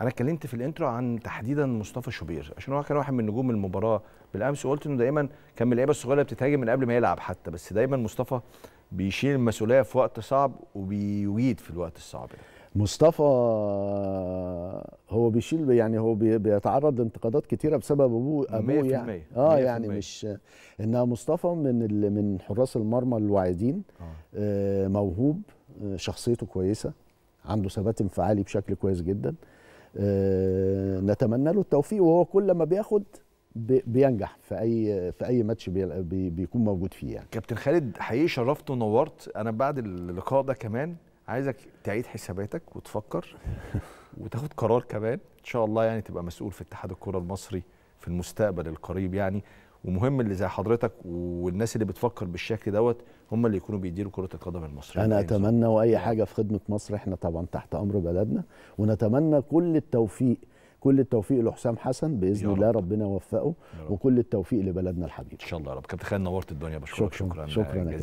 انا اتكلمت في الانترو عن تحديدا مصطفى شوبير عشان هو كان واحد من نجوم المباراه بالامس وقلت انه دايما كان من اللعيبه الصغيره بتتهاجم من قبل ما يلعب حتى بس دايما مصطفى بيشيل المسؤوليه في وقت صعب وبيجيد في الوقت الصعب ده. يعني. مصطفى هو بيشيل يعني هو بيتعرض لانتقادات كتيره بسبب ابوه ابوه يعني اه يعني مش انها مصطفى من من حراس المرمى الواعدين آه. آه موهوب آه، شخصيته كويسه عنده ثبات انفعالي بشكل كويس جدا آه، نتمنى له التوفيق وهو كل ما بياخد بينجح في اي في اي ماتش بي بيكون موجود فيه يعني. كابتن خالد حقيقي شرفت ونورت انا بعد اللقاء ده كمان عايزك تعيد حساباتك وتفكر وتاخد قرار كمان ان شاء الله يعني تبقى مسؤول في اتحاد الكره المصري في المستقبل القريب يعني ومهم اللي زي حضرتك والناس اللي بتفكر بالشكل دوت هم اللي يكونوا بيديروا كره القدم المصريه انا يعني اتمنى واي حاجه في خدمه مصر احنا طبعا تحت امر بلدنا ونتمنى كل التوفيق كل التوفيق لحسام حسن باذن الله رب. ربنا يوفقه وكل التوفيق لبلدنا الحبيب ان شاء الله يا رب كابتن خالد نورت الدنيا بشكرك شكرا شكرا, شكرا, شكرا